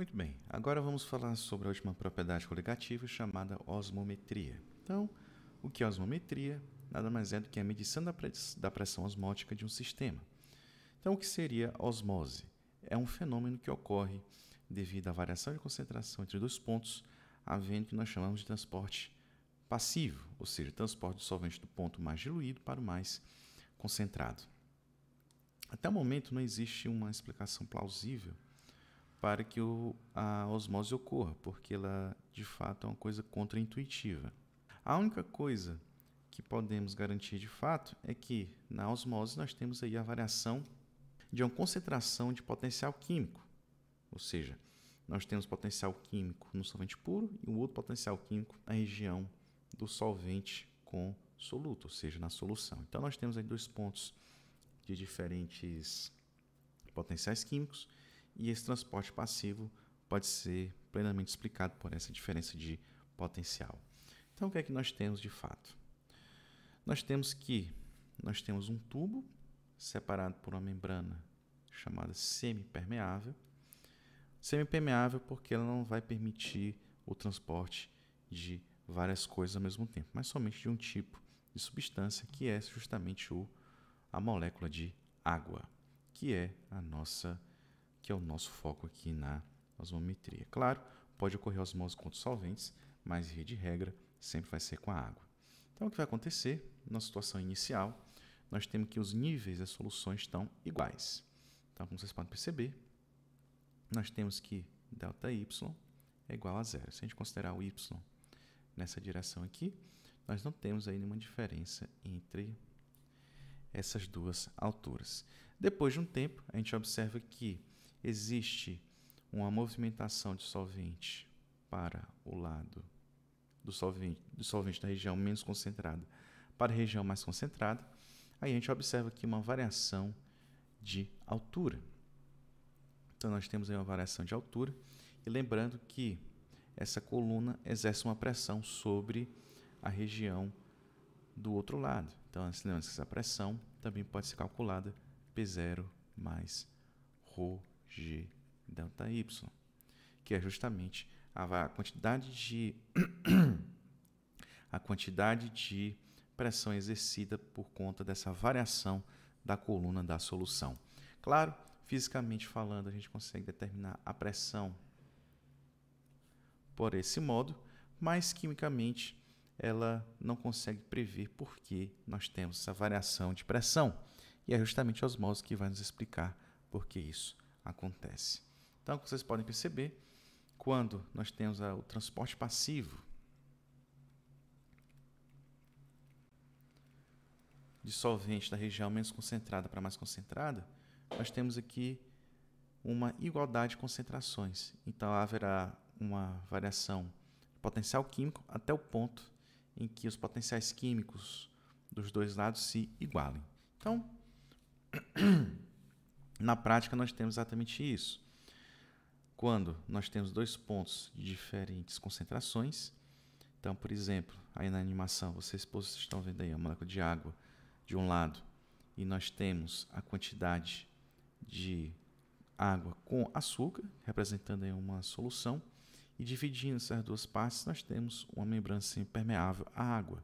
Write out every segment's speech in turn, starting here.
Muito bem, agora vamos falar sobre a última propriedade coligativa chamada osmometria. Então, o que é osmometria? Nada mais é do que a medição da pressão osmótica de um sistema. Então, o que seria osmose? É um fenômeno que ocorre devido à variação de concentração entre dois pontos, havendo que nós chamamos de transporte passivo, ou seja, transporte do solvente do ponto mais diluído para o mais concentrado. Até o momento não existe uma explicação plausível para que o, a osmose ocorra, porque ela de fato é uma coisa contraintuitiva. A única coisa que podemos garantir de fato é que na osmose nós temos aí a variação de uma concentração de potencial químico, ou seja, nós temos potencial químico no solvente puro e um outro potencial químico na região do solvente com soluto, ou seja, na solução. Então nós temos aí dois pontos de diferentes potenciais químicos e esse transporte passivo pode ser plenamente explicado por essa diferença de potencial. Então, o que é que nós temos de fato? Nós temos que nós temos um tubo separado por uma membrana chamada semipermeável. Semipermeável porque ela não vai permitir o transporte de várias coisas ao mesmo tempo, mas somente de um tipo de substância que é justamente o, a molécula de água, que é a nossa que é o nosso foco aqui na osmometria. Claro, pode ocorrer osmose com outros solventes, mas via de regra sempre vai ser com a água. Então o que vai acontecer na situação inicial? Nós temos que os níveis das soluções estão iguais. Então, como vocês podem perceber, nós temos que ΔY é igual a zero. Se a gente considerar o Y nessa direção aqui, nós não temos aí nenhuma diferença entre essas duas alturas. Depois de um tempo, a gente observa que existe uma movimentação de solvente para o lado do solvente, do solvente da região menos concentrada para a região mais concentrada, aí a gente observa aqui uma variação de altura. Então, nós temos aí uma variação de altura. E lembrando que essa coluna exerce uma pressão sobre a região do outro lado. Então, essa pressão também pode ser calculada P0 mais ρ G delta Y, que é justamente a quantidade de a quantidade de pressão exercida por conta dessa variação da coluna da solução. Claro, fisicamente falando, a gente consegue determinar a pressão por esse modo, mas quimicamente ela não consegue prever por que nós temos essa variação de pressão. E é justamente a osmose que vai nos explicar por que isso acontece. Então, como vocês podem perceber, quando nós temos ah, o transporte passivo de solvente da região menos concentrada para mais concentrada, nós temos aqui uma igualdade de concentrações. Então, haverá uma variação de potencial químico até o ponto em que os potenciais químicos dos dois lados se igualem. Então, Na prática, nós temos exatamente isso. Quando nós temos dois pontos de diferentes concentrações, então, por exemplo, aí na animação, vocês, vocês estão vendo aí a molécula de água de um lado e nós temos a quantidade de água com açúcar, representando aí uma solução, e dividindo essas duas partes, nós temos uma membrana impermeável à água.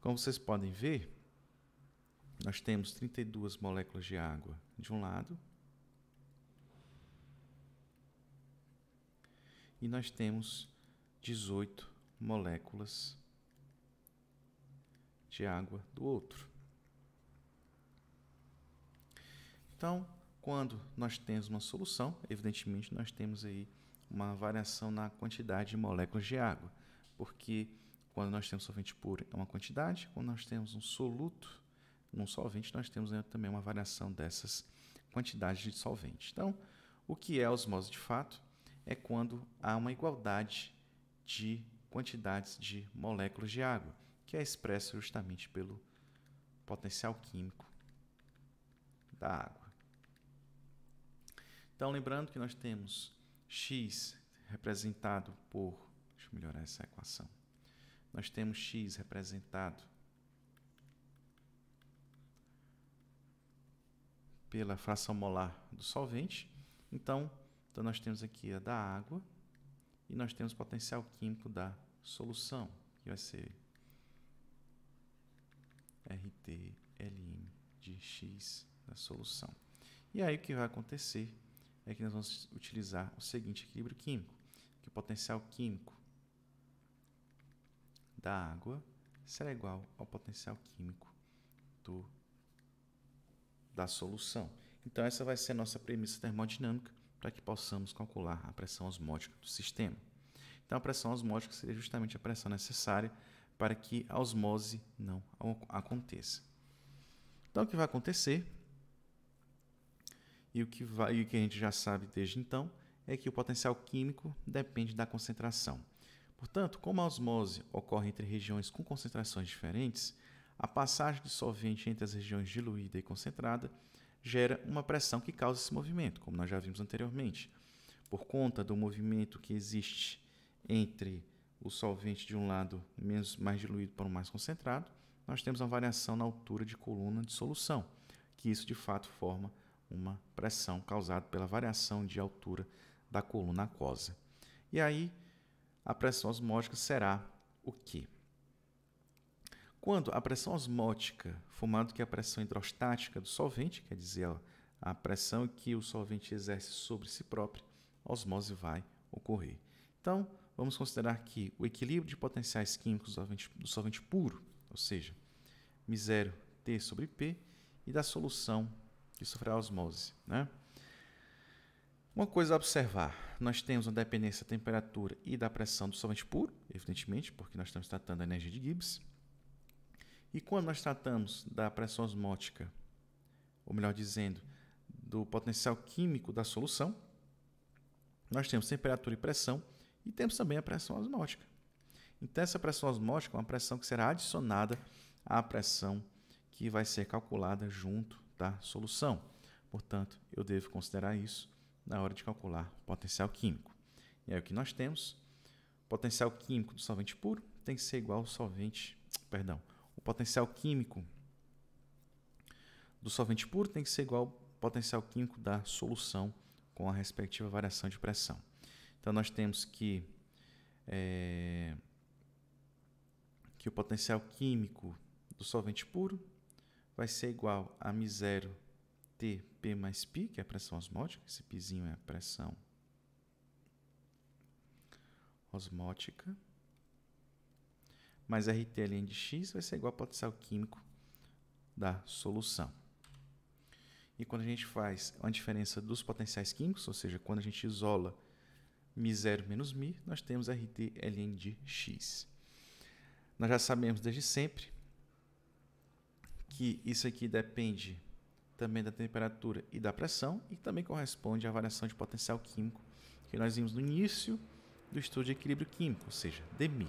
Como vocês podem ver, nós temos 32 moléculas de água de um lado e nós temos 18 moléculas de água do outro. Então, quando nós temos uma solução, evidentemente nós temos aí uma variação na quantidade de moléculas de água, porque quando nós temos solvente puro é uma quantidade, quando nós temos um soluto num solvente, nós temos né, também uma variação dessas quantidades de solvente. Então, o que é osmose de fato? É quando há uma igualdade de quantidades de moléculas de água, que é expressa justamente pelo potencial químico da água. Então, lembrando que nós temos x representado por. Deixa eu melhorar essa equação. Nós temos x representado pela fração molar do solvente. Então, então, nós temos aqui a da água e nós temos o potencial químico da solução, que vai ser RTLM de X da solução. E aí o que vai acontecer é que nós vamos utilizar o seguinte equilíbrio químico, que o potencial químico da água será igual ao potencial químico do da solução. Então, essa vai ser a nossa premissa termodinâmica para que possamos calcular a pressão osmótica do sistema. Então, a pressão osmótica seria justamente a pressão necessária para que a osmose não aconteça. Então, o que vai acontecer e o que, vai, e o que a gente já sabe desde então é que o potencial químico depende da concentração. Portanto, como a osmose ocorre entre regiões com concentrações diferentes, a passagem de solvente entre as regiões diluída e concentrada gera uma pressão que causa esse movimento, como nós já vimos anteriormente. Por conta do movimento que existe entre o solvente de um lado menos, mais diluído para o um mais concentrado, nós temos uma variação na altura de coluna de solução, que isso de fato forma uma pressão causada pela variação de altura da coluna aquosa. E aí, a pressão osmótica será o quê? Quando a pressão osmótica, do que é a pressão hidrostática do solvente, quer dizer, a pressão que o solvente exerce sobre si próprio, a osmose vai ocorrer. Então, vamos considerar que o equilíbrio de potenciais químicos do solvente, do solvente puro, ou seja, mi zero T sobre P, e da solução que sofrerá a osmose. Né? Uma coisa a observar, nós temos uma dependência da temperatura e da pressão do solvente puro, evidentemente, porque nós estamos tratando da energia de Gibbs. E quando nós tratamos da pressão osmótica, ou melhor dizendo, do potencial químico da solução, nós temos temperatura e pressão e temos também a pressão osmótica. Então, essa pressão osmótica é uma pressão que será adicionada à pressão que vai ser calculada junto da solução. Portanto, eu devo considerar isso na hora de calcular o potencial químico. E aí, o que nós temos? O potencial químico do solvente puro tem que ser igual ao solvente, perdão, potencial químico do solvente puro tem que ser igual ao potencial químico da solução com a respectiva variação de pressão. Então, nós temos que, é, que o potencial químico do solvente puro vai ser igual a mi0 T P mais π, que é a pressão osmótica, esse pizinho é a pressão osmótica, mais RT ln de x vai ser igual ao potencial químico da solução. E quando a gente faz uma diferença dos potenciais químicos, ou seja, quando a gente isola Mi0 menos Mi, nós temos RT ln de x. Nós já sabemos desde sempre que isso aqui depende também da temperatura e da pressão e também corresponde à variação de potencial químico que nós vimos no início do estudo de equilíbrio químico, ou seja, demi.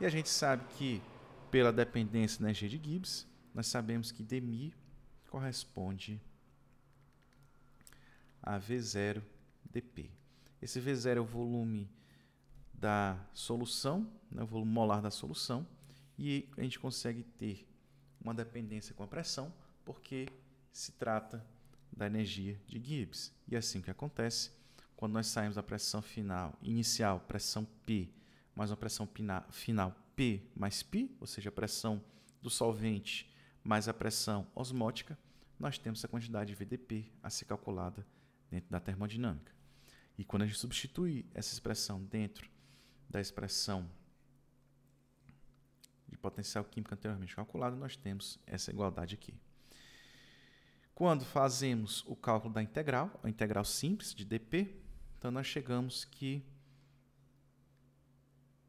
E a gente sabe que, pela dependência da energia de Gibbs, nós sabemos que dμ corresponde a V0 dP. Esse V0 é o volume da solução, né, o volume molar da solução, e a gente consegue ter uma dependência com a pressão, porque se trata da energia de Gibbs. E é assim que acontece, quando nós saímos da pressão final, inicial, pressão P, mais uma pressão pina, final P mais π, ou seja, a pressão do solvente mais a pressão osmótica, nós temos a quantidade de VDP a ser calculada dentro da termodinâmica. E quando a gente substitui essa expressão dentro da expressão de potencial químico anteriormente calculada, nós temos essa igualdade aqui. Quando fazemos o cálculo da integral, a integral simples de dp, então nós chegamos que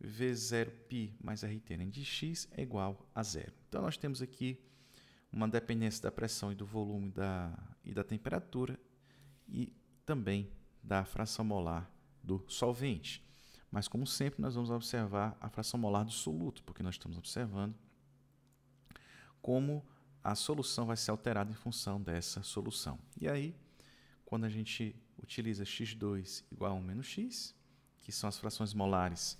V0π mais RT né, de x é igual a zero. Então, nós temos aqui uma dependência da pressão e do volume da, e da temperatura e também da fração molar do solvente. Mas, como sempre, nós vamos observar a fração molar do soluto, porque nós estamos observando como a solução vai ser alterada em função dessa solução. E aí, quando a gente utiliza x2 igual a 1 menos x, que são as frações molares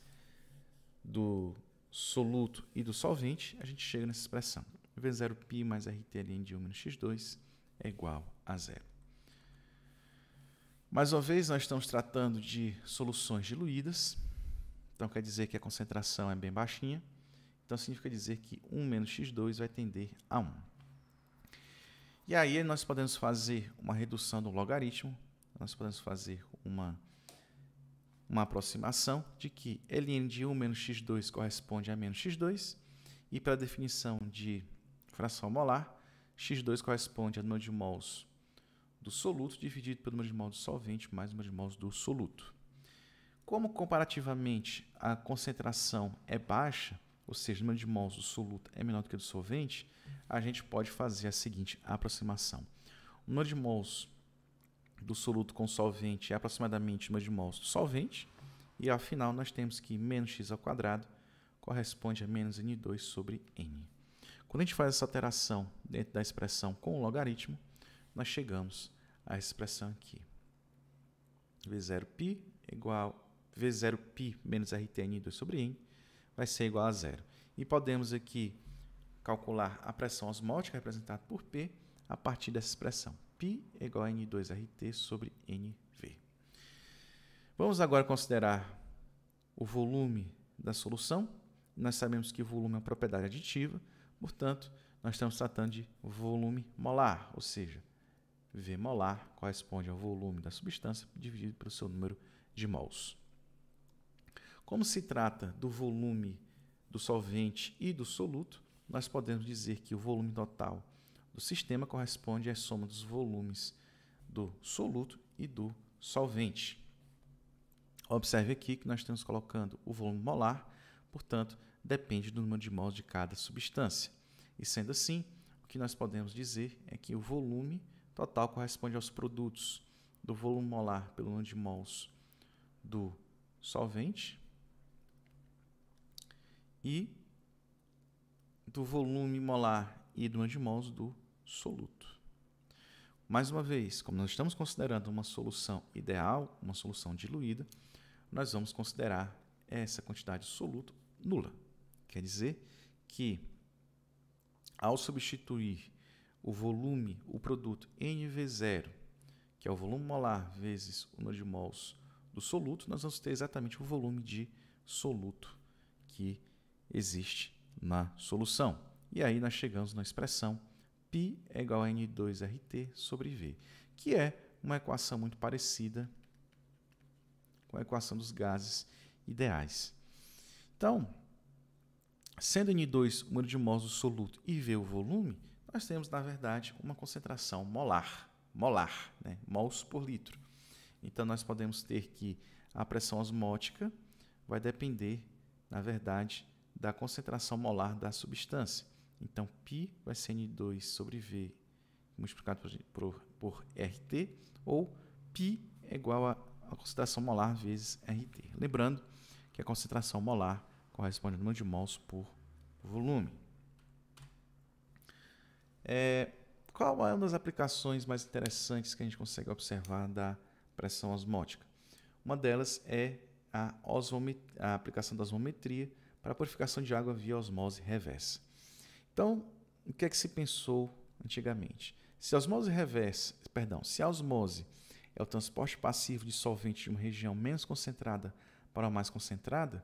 do soluto e do solvente, a gente chega nessa expressão. V0π mais RTLN de 1 menos x2 é igual a zero. Mais uma vez, nós estamos tratando de soluções diluídas. Então, quer dizer que a concentração é bem baixinha. Então, significa dizer que 1 menos x2 vai tender a 1. E aí, nós podemos fazer uma redução do logaritmo. Nós podemos fazer uma uma aproximação de que ln de 1 menos x2 corresponde a menos x2, e para a definição de fração molar, x2 corresponde a número de mols do soluto dividido pelo número de mols do solvente mais o número de mols do soluto. Como comparativamente a concentração é baixa, ou seja, o número de mols do soluto é menor do que o do solvente, a gente pode fazer a seguinte aproximação. O número de mols do soluto com solvente é aproximadamente uma de mols do solvente. E afinal, nós temos que menos x ao quadrado corresponde a menos n2 sobre n. Quando a gente faz essa alteração dentro da expressão com o logaritmo, nós chegamos à expressão aqui. V0π igual V0π menos RTN2 sobre n vai ser igual a zero. E podemos aqui calcular a pressão osmótica representada por P a partir dessa expressão π é igual a N2RT sobre NV. Vamos agora considerar o volume da solução. Nós sabemos que volume é uma propriedade aditiva, portanto, nós estamos tratando de volume molar, ou seja, V molar corresponde ao volume da substância dividido pelo seu número de mols. Como se trata do volume do solvente e do soluto, nós podemos dizer que o volume total do sistema corresponde à soma dos volumes do soluto e do solvente. Observe aqui que nós estamos colocando o volume molar, portanto, depende do número de moles de cada substância. E sendo assim, o que nós podemos dizer é que o volume total corresponde aos produtos do volume molar pelo número de mols do solvente e do volume molar e do número de mols do mais uma vez, como nós estamos considerando uma solução ideal, uma solução diluída, nós vamos considerar essa quantidade de soluto nula. Quer dizer que, ao substituir o volume, o produto NV0, que é o volume molar vezes o número de mols do soluto, nós vamos ter exatamente o volume de soluto que existe na solução. E aí nós chegamos na expressão π é igual a N2RT sobre V, que é uma equação muito parecida com a equação dos gases ideais. Então, sendo N2 o número de mols do soluto e V o volume, nós temos, na verdade, uma concentração molar, molar, né? mols por litro. Então, nós podemos ter que a pressão osmótica vai depender, na verdade, da concentração molar da substância. Então, π vai ser N2 sobre V multiplicado por, por, por RT, ou π é igual a, a concentração molar vezes RT. Lembrando que a concentração molar corresponde ao número de mols por volume. É, qual é uma das aplicações mais interessantes que a gente consegue observar da pressão osmótica? Uma delas é a, a aplicação da osmometria para a purificação de água via osmose reversa. Então, o que é que se pensou antigamente? Se a osmose reversa, perdão, se a osmose é o transporte passivo de solvente de uma região menos concentrada para uma mais concentrada,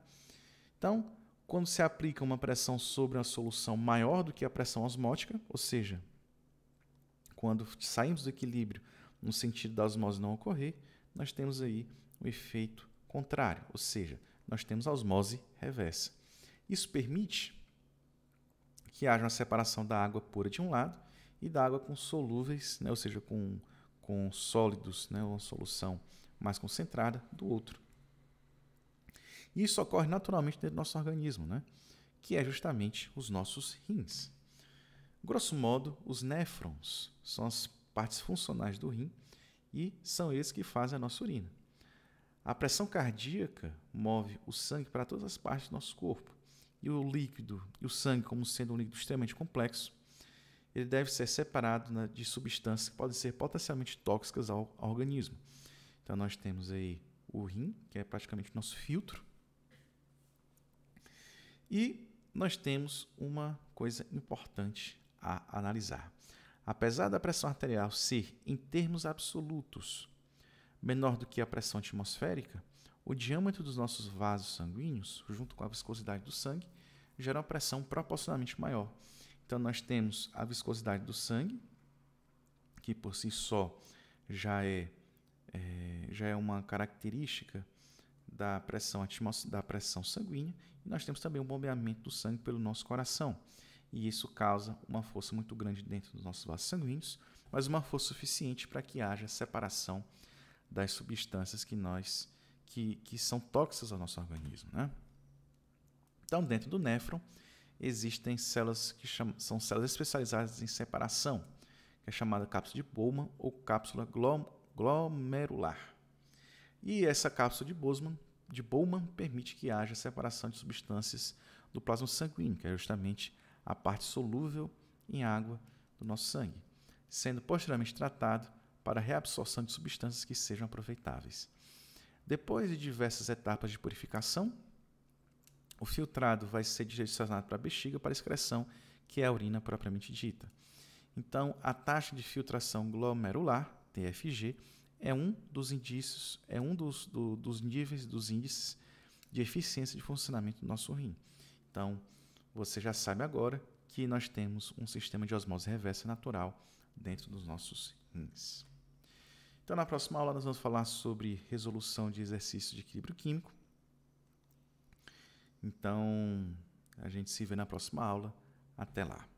então, quando se aplica uma pressão sobre uma solução maior do que a pressão osmótica, ou seja, quando saímos do equilíbrio no sentido da osmose não ocorrer, nós temos aí o um efeito contrário, ou seja, nós temos a osmose reversa. Isso permite que haja uma separação da água pura de um lado e da água com solúveis, né, ou seja, com, com sólidos, né, uma solução mais concentrada, do outro. E isso ocorre naturalmente dentro do nosso organismo, né, que é justamente os nossos rins. Grosso modo, os néfrons são as partes funcionais do rim e são eles que fazem a nossa urina. A pressão cardíaca move o sangue para todas as partes do nosso corpo e o líquido e o sangue, como sendo um líquido extremamente complexo, ele deve ser separado né, de substâncias que podem ser potencialmente tóxicas ao, ao, organismo. Então nós temos aí o rim, que é praticamente o nosso filtro, e nós temos uma coisa importante a analisar. Apesar da pressão arterial ser, em termos absolutos, menor do que a pressão atmosférica, o diâmetro dos nossos vasos sanguíneos, junto com a viscosidade do sangue, gera uma pressão proporcionalmente maior. Então, nós temos a viscosidade do sangue, que por si só já é, é já é uma característica da pressão, da pressão sanguínea, e nós temos também o bombeamento do sangue pelo nosso coração. E isso causa uma força muito grande dentro dos nossos vasos sanguíneos, mas uma força suficiente para que haja separação das substâncias que nós que, que são tóxicas ao nosso organismo. Né? Então, dentro do néfron, existem células que chamam, são células especializadas em separação, que é chamada cápsula de Bowman ou cápsula glom, glomerular. E essa cápsula de Bowman, de Bowman permite que haja separação de substâncias do plasma sanguíneo, que é justamente a parte solúvel em água do nosso sangue, sendo posteriormente tratado para reabsorção de substâncias que sejam aproveitáveis. Depois de diversas etapas de purificação, o filtrado vai ser direcionado para a bexiga para a excreção, que é a urina propriamente dita. Então, a taxa de filtração glomerular, TFG, é um dos indícios, é um dos, do, dos níveis dos índices de eficiência de funcionamento do nosso rim. Então, você já sabe agora que nós temos um sistema de osmose reversa natural dentro dos nossos rins. Então, na próxima aula, nós vamos falar sobre resolução de exercícios de equilíbrio químico. Então, a gente se vê na próxima aula. Até lá!